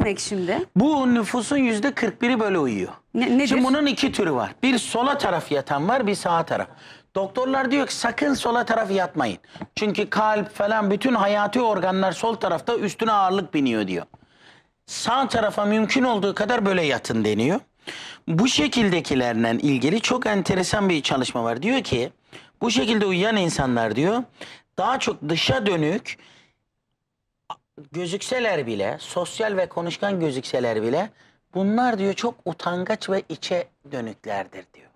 demek şimdi? Bu nüfusun yüzde 41'i böyle uyuyor. Ne, nedir? Şimdi bunun iki türü var. Bir sola taraf yatan var, bir sağa taraf. Doktorlar diyor ki sakın sola taraf yatmayın. Çünkü kalp falan bütün hayati organlar sol tarafta üstüne ağırlık biniyor diyor. Sağ tarafa mümkün olduğu kadar böyle yatın deniyor. Bu şekildekilerle ilgili çok enteresan bir çalışma var. Diyor ki bu şekilde uyuyan insanlar diyor daha çok dışa dönük gözükseler bile, sosyal ve konuşkan gözükseler bile bunlar diyor çok utangaç ve içe dönüklerdir diyor.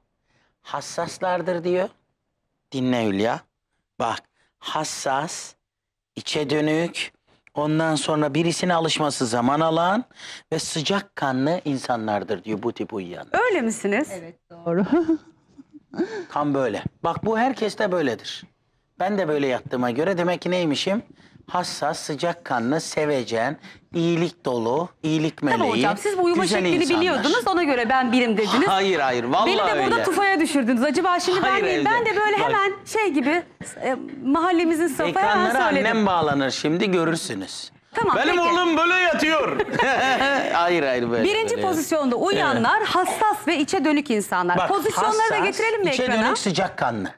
Hassaslardır diyor. Dinle Hülya. Bak hassas, içe dönük, ondan sonra birisine alışması zaman alan ve sıcakkanlı insanlardır diyor bu tip uyuyan. Öyle misiniz? Evet doğru. Tam böyle. Bak bu herkeste böyledir. Ben de böyle yattığıma göre demek ki neymişim? hassas, sıcak sıcakkanlı, sevecen, iyilik dolu, iyilik meleği. Tamam hocam siz bu uyuma güzel şeklini insanlar. biliyordunuz ona göre ben bilim dediniz. Hayır hayır vallahi Beni de burada öyle. tufaya düşürdünüz. Acaba şimdi Hayır, ben Ben de böyle Bak. hemen şey gibi e, mahallemizin safı hemen Ekranlara söyledim. annem bağlanır şimdi görürsünüz. Tamam, Benim peki. oğlum böyle yatıyor. hayır hayır böyle. Birinci böyle. pozisyonda uyanlar hassas ve içe dönük insanlar. Bak, Pozisyonları hassas, da getirelim mi ekrana? İçe dönük sıcak sıcakkanlı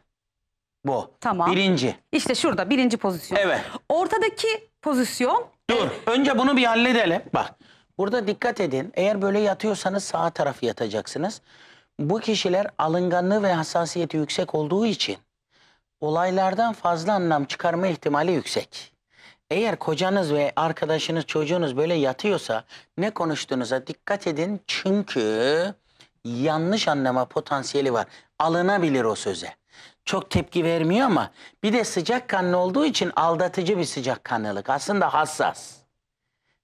bu. Tamam. Birinci. İşte şurada birinci pozisyon. Evet. Ortadaki pozisyon. Dur. E, önce bunu bir halledelim. Bak. Burada dikkat edin. Eğer böyle yatıyorsanız sağ tarafı yatacaksınız. Bu kişiler alınganlığı ve hassasiyeti yüksek olduğu için olaylardan fazla anlam çıkarma ihtimali yüksek. Eğer kocanız ve arkadaşınız, çocuğunuz böyle yatıyorsa ne konuştuğunuza dikkat edin. Çünkü yanlış anlama potansiyeli var. Alınabilir o söze çok tepki vermiyor ama bir de sıcak kanlı olduğu için aldatıcı bir sıcak kanlılık. Aslında hassas.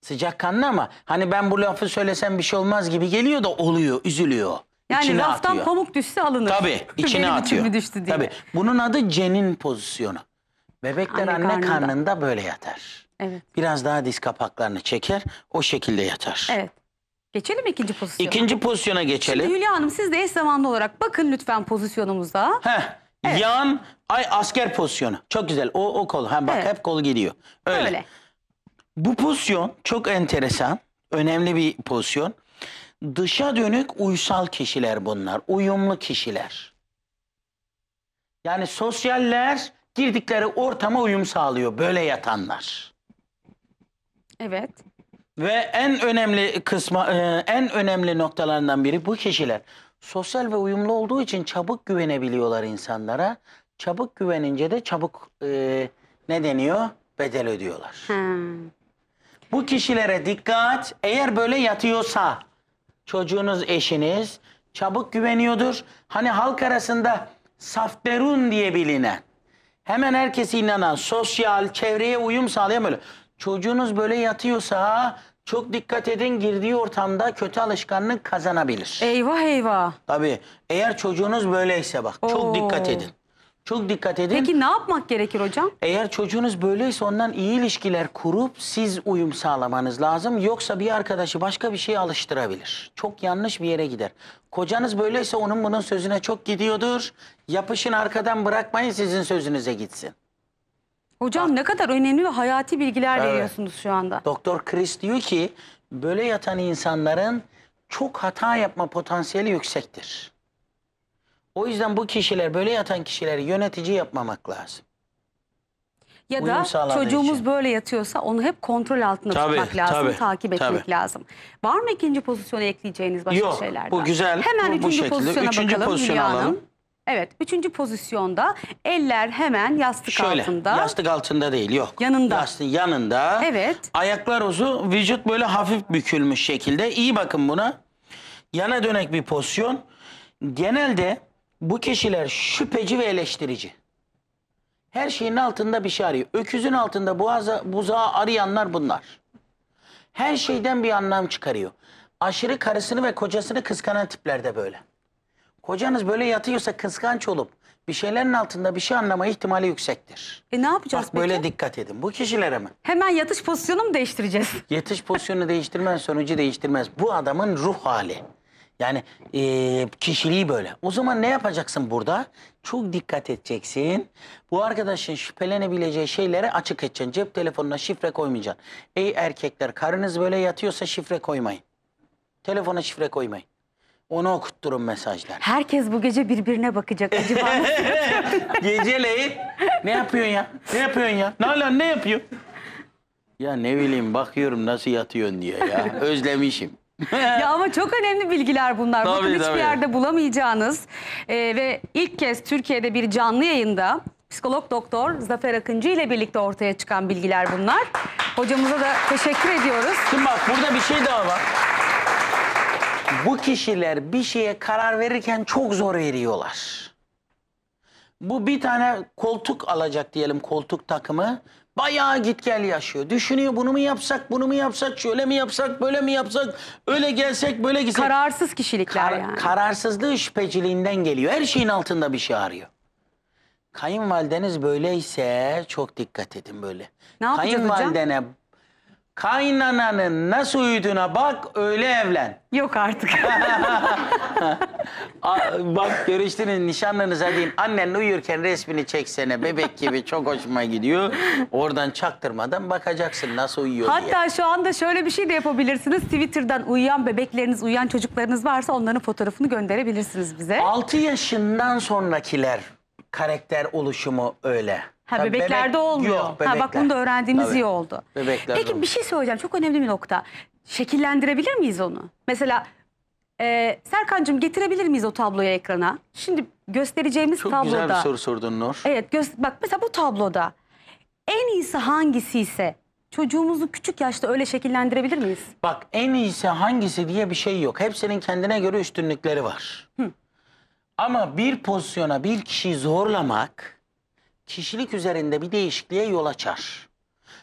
Sıcak kanlı ama hani ben bu lafı söylesem bir şey olmaz gibi geliyor da oluyor, üzülüyor. Yani içine laftan atıyor. pamuk düşse alınır. Tabii, içine Benim atıyor. Düştü diye. Tabii. Bunun adı cenin pozisyonu. Bebekler anne, anne karnında. karnında böyle yatar. Evet. Biraz daha diz kapaklarını çeker, o şekilde yatar. Evet. Geçelim ikinci pozisyona. İkinci pozisyona geçelim. Şimdi Hülya Hanım siz de eş zamanlı olarak bakın lütfen pozisyonumuza. Heh. Evet. Yan ay asker pozisyonu. Çok güzel. O o kol. Ha bak Evet. hep kol gidiyor. Öyle. Öyle. Bu pozisyon çok enteresan. Önemli bir pozisyon. Dışa dönük uysal kişiler bunlar. Uyumlu kişiler. Yani sosyaller girdikleri ortama uyum sağlıyor böyle yatanlar. Evet. Ve en önemli kısma e, en önemli noktalarından biri bu kişiler sosyal ve uyumlu olduğu için çabuk güvenebiliyorlar insanlara. Çabuk güvenince de çabuk e, ne deniyor? Bedel ödüyorlar. Hmm. Bu kişilere dikkat. Eğer böyle yatıyorsa çocuğunuz, eşiniz çabuk güveniyordur. Hani halk arasında safterun diye bilinen, hemen herkesi inanan, sosyal, çevreye uyum sağlayan böyle. Çocuğunuz böyle yatıyorsa çok dikkat edin girdiği ortamda kötü alışkanlık kazanabilir. Eyvah eyvah. Tabii. Eğer çocuğunuz böyleyse bak Oo. çok dikkat edin. Çok dikkat edin. Peki ne yapmak gerekir hocam? Eğer çocuğunuz böyleyse ondan iyi ilişkiler kurup siz uyum sağlamanız lazım. Yoksa bir arkadaşı başka bir şeye alıştırabilir. Çok yanlış bir yere gider. Kocanız böyleyse onun bunun sözüne çok gidiyordur. Yapışın arkadan bırakmayın sizin sözünüze gitsin. Hocam ah. ne kadar önemli ve hayati bilgiler Evet. veriyorsunuz şu anda. Doktor Chris diyor ki böyle yatan insanların çok hata yapma potansiyeli yüksektir. O yüzden bu kişiler böyle yatan kişileri yönetici yapmamak lazım. Ya da Uyum sağladığı çocuğumuz için. böyle yatıyorsa onu hep kontrol altında Tabii, tutmak lazım, tabii, takip etmek tabii. lazım. Var mı ikinci pozisyona ekleyeceğiniz başka Yok şeyler? bu güzel. Hemen bu, üçüncü şekilde. pozisyona Üçüncü bakalım pozisyonu Hülya Hanım. alalım. Evet. Üçüncü pozisyonda eller hemen yastık Şöyle, altında. Yastık altında değil yok. Yanında. Yastı, yanında. Evet. Ayaklar uzun, vücut böyle hafif bükülmüş şekilde. İyi bakın buna. Yana dönek bir pozisyon. Genelde bu kişiler şüpheci ve eleştirici. Her şeyin altında bir şey arıyor. Öküzün altında boğaza, buzağı arayanlar bunlar. Her şeyden bir anlam çıkarıyor. Aşırı karısını ve kocasını kıskanan tipler de böyle. Kocanız böyle yatıyorsa kıskanç olup bir şeylerin altında bir şey anlama ihtimali yüksektir. E ne yapacağız Bak peki? böyle dikkat edin. Bu kişilere mi? Hemen yatış pozisyonu mu değiştireceğiz? Yatış pozisyonu değiştirmez, sonucu değiştirmez. Bu adamın ruh hali. Yani e, kişiliği böyle. O zaman ne yapacaksın burada? Çok dikkat edeceksin. Bu arkadaşın şüphelenebileceği şeylere açık edeceksin. Cep telefonuna şifre koymayacaksın. Ey erkekler karınız böyle yatıyorsa şifre koymayın. Telefona şifre koymayın. Onu okutturum mesajlar. Herkes bu gece birbirine bakacak. Acaba nasıl? Geceleyin ne yapıyorsun ya? Ne yapıyorsun ya? Nalan ne yapıyor? Ya ne bileyim bakıyorum nasıl yatıyorsun diye ya. Özlemişim. ya ama çok önemli bilgiler bunlar. Tabii, Bakın hiçbir tabii. yerde bulamayacağınız ee, ve ilk kez Türkiye'de bir canlı yayında psikolog doktor Zafer Akıncı ile birlikte ortaya çıkan bilgiler bunlar. Hocamıza da teşekkür ediyoruz. Şimdi bak burada bir şey daha var. Bu kişiler bir şeye karar verirken çok zor veriyorlar. Bu bir tane koltuk alacak diyelim koltuk takımı. Bayağı git gel yaşıyor. Düşünüyor bunu mu yapsak, bunu mu yapsak, şöyle mi yapsak, böyle mi yapsak, öyle gelsek, böyle gitsek. Kararsız kişilikler Kar yani. Kararsızlığı şüpheciliğinden geliyor. Her şeyin altında bir şey arıyor. Kayınvalideniz böyleyse çok dikkat edin böyle. Ne Kayınvalidene hocam? Kaynananın nasıl uyuduğuna bak öyle evlen. Yok artık. bak görüştünüz nişanlınıza deyin annen uyurken resmini çeksene bebek gibi çok hoşuma gidiyor. Oradan çaktırmadan bakacaksın nasıl uyuyor diye. Hatta şu anda şöyle bir şey de yapabilirsiniz. Twitter'dan uyuyan bebekleriniz, uyuyan çocuklarınız varsa onların fotoğrafını gönderebilirsiniz bize. 6 yaşından sonrakiler karakter oluşumu öyle. Ha Tabii bebeklerde bebek, olmuyor. Yok, bebekler. Ha bak bunu da öğrendiğimiz Tabii. iyi oldu. Bebekler Peki olur. bir şey söyleyeceğim çok önemli bir nokta. Şekillendirebilir miyiz onu? Mesela e, Serkan'cığım getirebilir miyiz o tabloyu ekrana? Şimdi göstereceğimiz çok tabloda. Çok güzel bir soru sordun Nur. Evet gö bak mesela bu tabloda en iyisi hangisi ise çocuğumuzu küçük yaşta öyle şekillendirebilir miyiz? Bak en iyisi hangisi diye bir şey yok. Hepsinin kendine göre üstünlükleri var. Hı. Ama bir pozisyona bir kişiyi zorlamak kişilik üzerinde bir değişikliğe yol açar.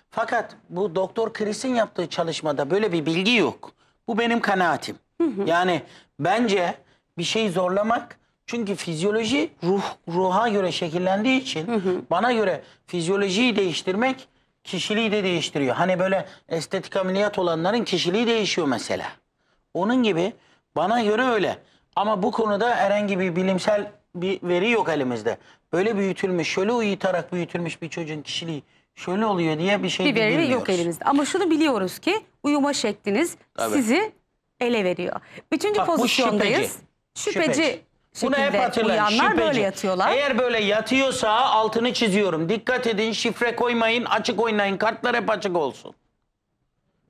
Fakat bu Doktor Chris'in yaptığı çalışmada böyle bir bilgi yok. Bu benim kanaatim. Hı hı. Yani bence bir şeyi zorlamak çünkü fizyoloji ruh ruha göre şekillendiği için hı hı. bana göre fizyolojiyi değiştirmek kişiliği de değiştiriyor. Hani böyle estetik ameliyat olanların kişiliği değişiyor mesela. Onun gibi bana göre öyle. Ama bu konuda herhangi bir bilimsel bir veri yok elimizde. Böyle büyütülmüş, şöyle uyutarak büyütülmüş bir çocuğun kişiliği şöyle oluyor diye bir şey bir veri bilmiyoruz. yok elimizde. Ama şunu biliyoruz ki uyuma şekliniz Tabii. sizi ele veriyor. Üçüncü Bak, pozisyondayız. Şüpheci. şüpheci. Bunu hep hatırlayın. Uyanlar şüpheci. böyle yatıyorlar. Eğer böyle yatıyorsa altını çiziyorum. Dikkat edin şifre koymayın açık oynayın kartlar hep açık olsun.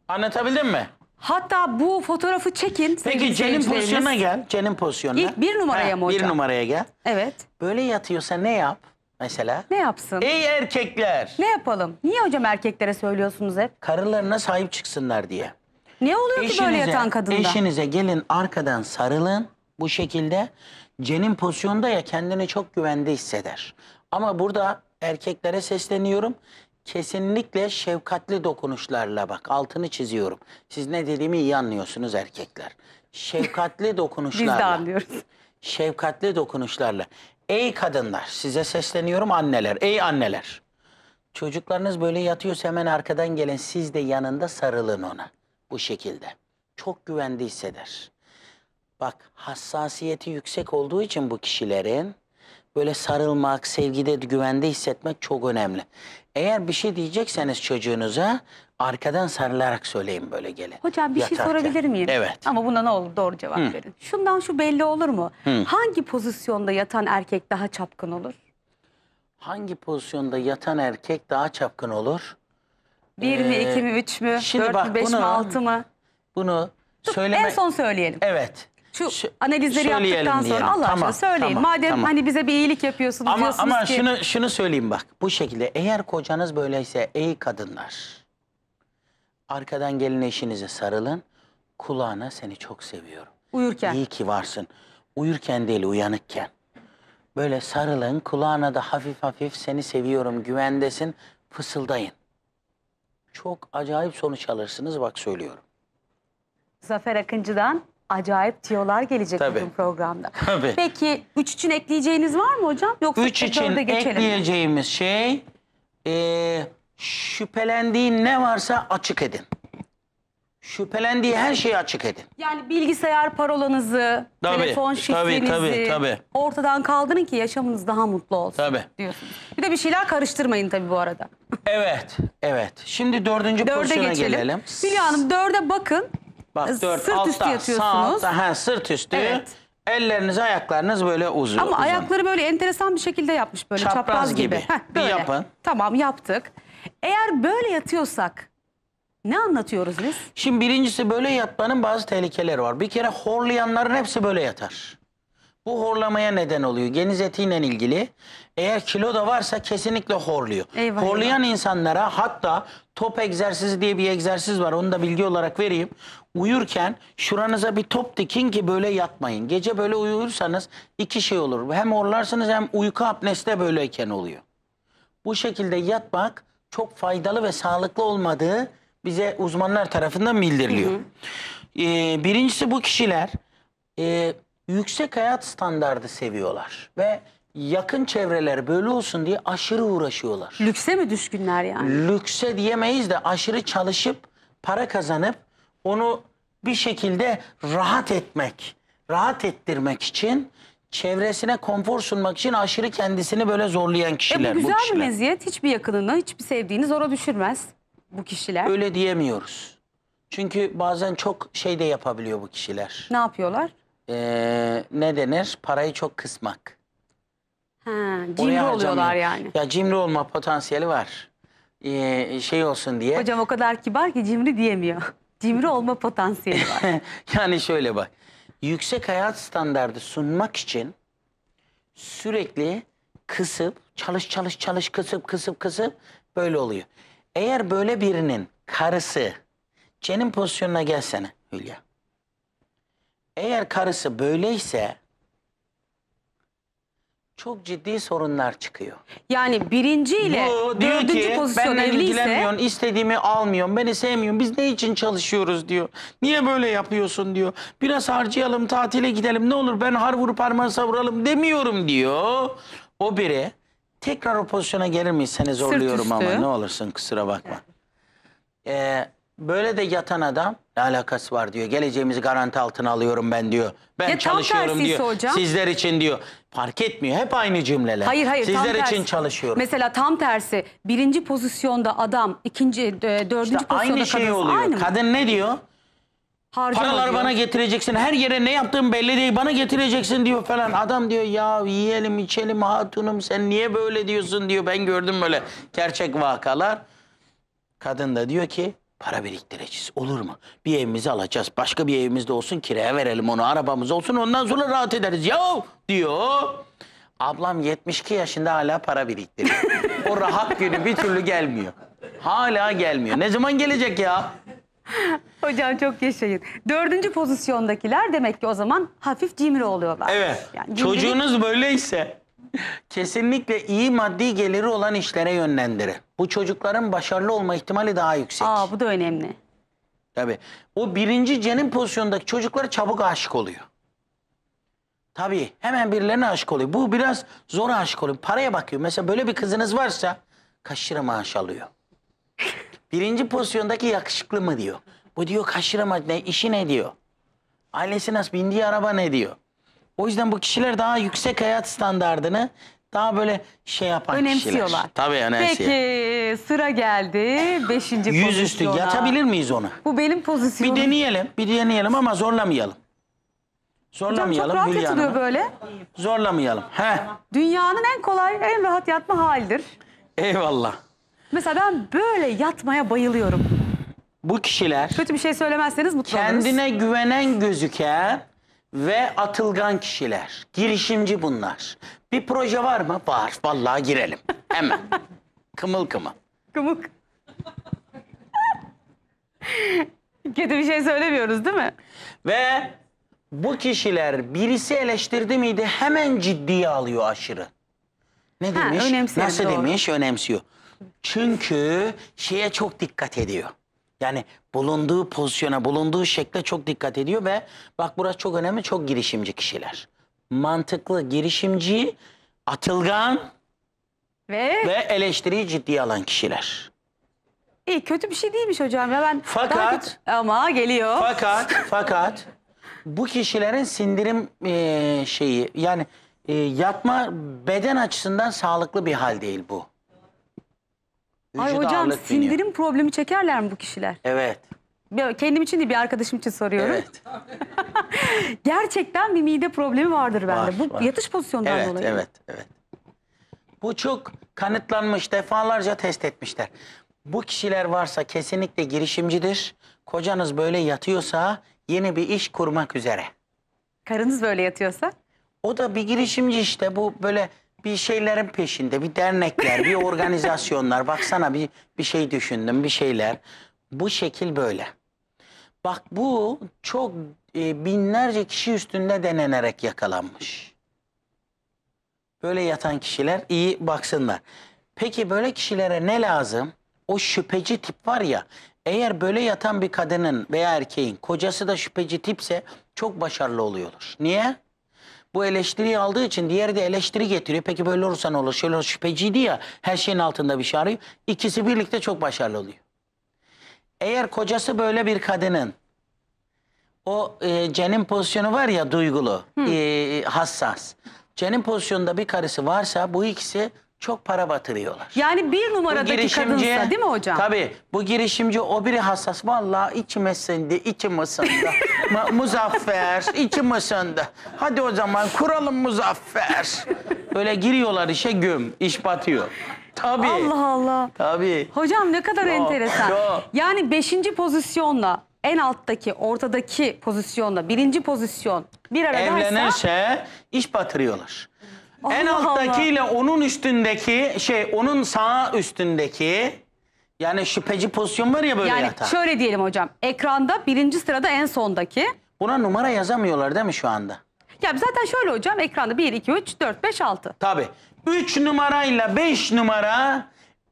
Anlatabildim mi? Hatta bu fotoğrafı çekin. Peki Cen'in pozisyonuna gel. Cen'in pozisyonuna. İlk bir numaraya mı Bir numaraya gel. Evet. Böyle yatıyorsa ne yap mesela? Ne yapsın? Ey erkekler! Ne yapalım? Niye hocam erkeklere söylüyorsunuz hep? Karılarına sahip çıksınlar diye. Ne oluyor ki böyle yatan kadında? eşinize gelin arkadan sarılın bu şekilde. Cen'in pozisyonda ya kendini çok güvende hisseder. Ama burada erkeklere sesleniyorum kesinlikle şefkatli dokunuşlarla bak altını çiziyorum. Siz ne dediğimi iyi anlıyorsunuz erkekler. Şefkatli dokunuşlarla. Biz de anlıyoruz. Şefkatli dokunuşlarla. Ey kadınlar size sesleniyorum anneler. Ey anneler. Çocuklarınız böyle yatıyorsa hemen arkadan gelen siz de yanında sarılın ona. Bu şekilde. Çok güvende hisseder. Bak hassasiyeti yüksek olduğu için bu kişilerin böyle sarılmak, sevgide güvende hissetmek çok önemli. Eğer bir şey diyecekseniz çocuğunuza arkadan sarılarak söyleyin böyle gelin. Hocam bir şey sorabilir miyim? Evet. Ama buna ne olur doğru cevap Hı. verin. Şundan şu belli olur mu? Hı. Hangi pozisyonda yatan erkek daha çapkın olur? Hangi pozisyonda yatan erkek daha çapkın olur? Bir mi, Ee, iki mi, üç mü, dört mü, beş mi, altı mı? Bunu söyleme... En son söyleyelim. Evet şu Ş- analizleri söyleyelim yaptıktan sonra diyelim. Allah aşkına Tamam, söyleyin. tamam, Madem tamam. hani bize bir iyilik yapıyorsunuz Ama diyorsunuz ama ki şunu şunu söyleyeyim bak. Bu şekilde eğer kocanız böyleyse ey kadınlar. Arkadan gelin eşinize sarılın. Kulağına seni çok seviyorum. uyurken. İyi ki varsın. Uyurken değil uyanıkken. Böyle sarılın kulağına da hafif hafif seni seviyorum güvendesin fısıldayın. Çok acayip sonuç alırsınız bak söylüyorum. Zafer Akıncı'dan acayip tiyolar gelecek Tabii. bugün programda. Tabii. Peki 3 için ekleyeceğiniz var mı hocam? Yoksa 3 için ekleyeceğimiz şey e, şüphelendiğin ne varsa açık edin. Şüphelendiği her şeyi açık edin. Yani bilgisayar parolanızı, tabii, telefon şifrenizi tabii, tabii, tabii. ortadan kaldırın ki yaşamınız daha mutlu olsun tabii. diyorsunuz. Bir de bir şeyler karıştırmayın tabii bu arada. evet, evet. Şimdi dördüncü dörde pozisyona geçelim. gelelim. Hülya Hanım dörde bakın. Bak 4 sırt altta, üstü yatıyorsunuz. Sağ altta, sırt üstü. Evet. Elleriniz, ayaklarınız böyle uzun. Ama uzun. ayakları böyle enteresan bir şekilde yapmış böyle çapraz, çapraz gibi. gibi. Heh, bir yapın. Tamam yaptık. Eğer böyle yatıyorsak ne anlatıyoruz biz? Şimdi birincisi böyle yatmanın bazı tehlikeleri var. Bir kere horlayanların hepsi böyle yatar. Bu horlamaya neden oluyor. Geniz etiyle ilgili. Eğer kilo da varsa kesinlikle horluyor. Eyvah Horlayan eyvah. insanlara hatta top egzersizi diye bir egzersiz var. Onu da bilgi olarak vereyim. Uyurken şuranıza bir top dikin ki böyle yatmayın. Gece böyle uyursanız iki şey olur. Hem horlarsınız hem uyku apnesi de böyleyken oluyor. Bu şekilde yatmak çok faydalı ve sağlıklı olmadığı bize uzmanlar tarafından bildiriliyor. Hı hı. Ee, birincisi bu kişiler e, yüksek hayat standardı seviyorlar ve yakın çevreler böyle olsun diye aşırı uğraşıyorlar. Lükse mi düşkünler yani? Lükse diyemeyiz de aşırı çalışıp para kazanıp onu bir şekilde rahat etmek, rahat ettirmek için çevresine konfor sunmak için aşırı kendisini böyle zorlayan kişiler. E bu güzel bu kişiler. bir meziyet. Hiçbir yakınını, hiçbir sevdiğini zora düşürmez bu kişiler. Öyle diyemiyoruz. Çünkü bazen çok şey de yapabiliyor bu kişiler. Ne yapıyorlar? Ee, ne denir? Parayı çok kısmak. Ha, cimri harcamıyor. oluyorlar yani. Ya cimri olma potansiyeli var. Ee, şey olsun diye. Hocam o kadar kibar ki cimri diyemiyor. Cimri olma potansiyeli var. yani şöyle bak. Yüksek hayat standardı sunmak için sürekli kısıp çalış çalış çalış kısıp kısıp kısıp böyle oluyor. Eğer böyle birinin karısı cenin pozisyonuna gelsene Hülya. Eğer karısı böyleyse çok ciddi sorunlar çıkıyor. Yani birinci ile Bu diyor dördüncü ki pozisyon benle evliyse ilgilenmiyorsun, istediğimi almıyorsun, beni sevmiyorum. Biz ne için çalışıyoruz diyor. Niye böyle yapıyorsun diyor. Biraz harcayalım, tatile gidelim ne olur ben har vurup parmağı savuralım demiyorum diyor. O biri tekrar o pozisyona gelir miyiz seni zorluyorum ama ne olursun kusura bakma. Ee, böyle de yatan adam ne alakası var diyor. Geleceğimizi garanti altına alıyorum ben diyor. Ben Ya çalışıyorum diyor. hocam. Sizler için diyor. Fark etmiyor. Hep aynı cümleler. Hayır hayır. Sizler tam için tersi. çalışıyorum. Mesela tam tersi. Birinci pozisyonda adam, ikinci, e, dördüncü işte pozisyonda aynı şey oluyor. Aynı mı? Kadın ne diyor? Harcama Paralar diyor. bana getireceksin. Her yere ne yaptığım belli değil. Bana getireceksin diyor falan. Adam diyor ya yiyelim içelim hatunum sen niye böyle diyorsun diyor. Ben gördüm böyle gerçek vakalar. Kadın da diyor ki Para biriktireceğiz. Olur mu? Bir evimizi alacağız. Başka bir evimiz de olsun. Kiraya verelim onu. Arabamız olsun. Ondan sonra rahat ederiz. Ya diyor. Ablam 72 yaşında hala para biriktiriyor. o rahat günü bir türlü gelmiyor. Hala gelmiyor. Ne zaman gelecek ya? Hocam çok yaşayın. Dördüncü pozisyondakiler demek ki o zaman hafif cimri oluyorlar. Evet. Yani cimri... Çocuğunuz böyleyse Kesinlikle iyi maddi geliri olan işlere yönlendirin. Bu çocukların başarılı olma ihtimali daha yüksek. Aa bu da önemli. Tabii. O birinci cenin pozisyondaki çocuklar çabuk aşık oluyor. Tabii hemen birilerine aşık oluyor. Bu biraz zor aşık oluyor. Paraya bakıyor. Mesela böyle bir kızınız varsa kaşıra maaş alıyor. Birinci pozisyondaki yakışıklı mı diyor. Bu diyor kaşıra maaş ne, işi ne diyor. Ailesi nasıl bindiği araba ne diyor. O yüzden bu kişiler daha yüksek hayat standardını daha böyle şey yapan Önemsiyorlar. kişiler. Tabii önemsiyorlar. Peki sıra geldi 5. pozisyona. Yüzüstü yatabilir miyiz ona? Bu benim pozisyonum. Bir deneyelim. Bir deneyelim ama zorlamayalım. Hocam Zorlamayalım çok rahat yatılıyor böyle. Zorlamayalım. He. Dünyanın en kolay, en rahat yatma halidir. Eyvallah. Mesela ben böyle yatmaya bayılıyorum. Bu kişiler Kötü bir şey söylemezseniz mutlu oluruz. kendine güvenen gözüken ve atılgan kişiler. Girişimci bunlar. Bir proje var mı? Var. Vallahi girelim. Hemen. kımıl kımıl. Kımık. Kötü bir şey söylemiyoruz değil mi? Ve bu kişiler birisi eleştirdi miydi hemen ciddiye alıyor aşırı. Ne demiş? önemsiyor, Nasıl doğru. demiş? Önemsiyor. Çünkü şeye çok dikkat ediyor. Yani bulunduğu pozisyona, bulunduğu şekle çok dikkat ediyor ve bak burası çok önemli, çok girişimci kişiler. Mantıklı, girişimci, atılgan ve, ve eleştiriyi ciddiye alan kişiler. İyi kötü bir şey değilmiş hocam ya ben fakat kötü... ama geliyor. Fakat fakat bu kişilerin sindirim e, şeyi yani e, yatma beden açısından sağlıklı bir hal değil bu. Ay hocam sindirim biniyor. problemi çekerler mi bu kişiler? Evet. Kendim için değil bir arkadaşım için soruyorum. Evet. Gerçekten bir mide problemi vardır bende. Var, bu var. yatış pozisyonundan Evet, dolayı. evet, evet. Bu çok kanıtlanmış, defalarca test etmişler. Bu kişiler varsa kesinlikle girişimcidir. Kocanız böyle yatıyorsa yeni bir iş kurmak üzere. Karınız böyle yatıyorsa. O da bir girişimci işte bu böyle bir şeylerin peşinde bir dernekler, bir organizasyonlar. Baksana bir bir şey düşündüm, bir şeyler. Bu şekil böyle. Bak bu çok e, binlerce kişi üstünde denenerek yakalanmış. Böyle yatan kişiler iyi baksınlar. Peki böyle kişilere ne lazım? O şüpheci tip var ya. Eğer böyle yatan bir kadının veya erkeğin kocası da şüpheci tipse çok başarılı oluyorlar. Niye? bu eleştiriyi aldığı için diğeri de eleştiri getiriyor. Peki böyle olursa ne olur? Şöyle olur, şüpheciydi ya her şeyin altında bir şey arıyor. İkisi birlikte çok başarılı oluyor. Eğer kocası böyle bir kadının o e, cenin pozisyonu var ya duygulu, e, hassas. Cenin pozisyonunda bir karısı varsa bu ikisi çok para batırıyorlar. Yani bir numaradaki kadınsa değil mi hocam? Tabii bu girişimci o biri hassas. Valla içim sindi, içim ısındı. muzaffer, içim ısındı. Hadi o zaman kuralım Muzaffer. Böyle giriyorlar işe güm, iş batıyor. Tabii. Allah Allah. Tabii. Hocam ne kadar çok, enteresan. Çok. Yani beşinci pozisyonla en alttaki, ortadaki pozisyonla birinci pozisyon bir arada Evlenirse iş batırıyorlar en Allah alttakiyle onun üstündeki şey onun sağ üstündeki yani şüpheci pozisyon var ya böyle yani yatağa. şöyle diyelim hocam. Ekranda birinci sırada en sondaki. Buna numara yazamıyorlar değil mi şu anda? Ya zaten şöyle hocam ekranda 1, 2, 3, 4, 5, 6. Tabii. 3 numarayla 5 numara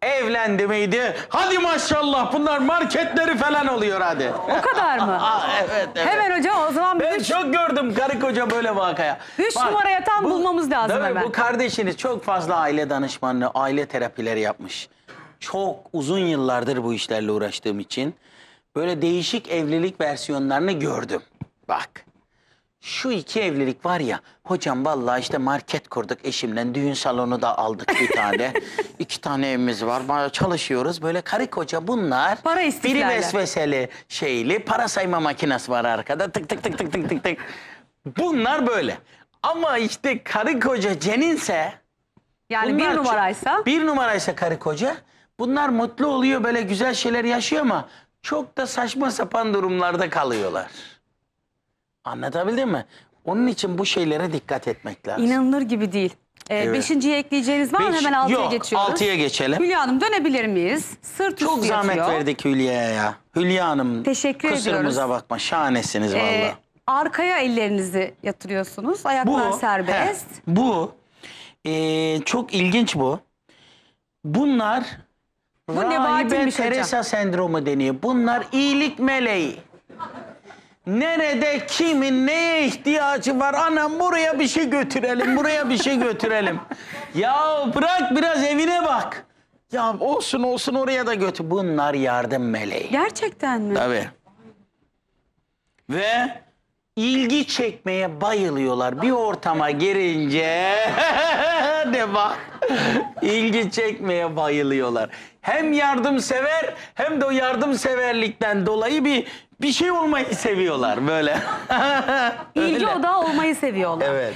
Evlendi miydi? Hadi maşallah bunlar marketleri falan oluyor hadi. O kadar mı? Aa, evet, evet. Hemen hocam o zaman ben üç... çok gördüm karı koca böyle vakaya. Üç Bak, numaraya tam bu, bulmamız lazım tabii hemen. Bu kardeşiniz çok fazla aile danışmanlığı, aile terapileri yapmış. Çok uzun yıllardır bu işlerle uğraştığım için böyle değişik evlilik versiyonlarını gördüm. Bak şu iki evlilik var ya hocam vallahi işte market kurduk eşimle düğün salonu da aldık bir tane. iki tane evimiz var çalışıyoruz böyle karı koca bunlar. Para istiklali. Biri vesveseli şeyli para sayma makinesi var arkada tık tık tık tık tık tık tık. Bunlar böyle ama işte karı koca ceninse. Yani bunlar, bir numaraysa. Bir numaraysa karı koca. Bunlar mutlu oluyor böyle güzel şeyler yaşıyor ama çok da saçma sapan durumlarda kalıyorlar. Anlatabildim mi? Onun için bu şeylere dikkat etmek lazım. İnanılır gibi değil. Ee, Evet. Beşinciye ekleyeceğiniz var mı? Beş- Hemen altıya Yok, geçiyoruz. altıya geçelim. Hülya Hanım dönebilir miyiz? Sırt Çok üstü zahmet yatıyor. verdik Hülya'ya ya. Hülya Hanım Teşekkür kusurumuza ediyoruz. bakma şahanesiniz Ee, vallahi. arkaya ellerinizi yatırıyorsunuz. Ayaklar serbest. he, bu e, çok ilginç bu. Bunlar Bu Nebahat'inmiş Rahibe şey hocam. Teresa sendromu deniyor. Bunlar iyilik meleği. Nerede kimin neye ihtiyacı var? Anam buraya bir şey götürelim, buraya bir şey götürelim. ya bırak biraz evine bak. Ya olsun olsun oraya da götür. Bunlar yardım meleği. Gerçekten mi? Tabii. Ve ilgi çekmeye bayılıyorlar. Bir ortama girince de bak. ilgi çekmeye bayılıyorlar. Hem yardımsever hem de o yardımseverlikten dolayı bir bir şey olmayı seviyorlar böyle. İlgi Öyle. odağı olmayı seviyorlar. Evet. evet.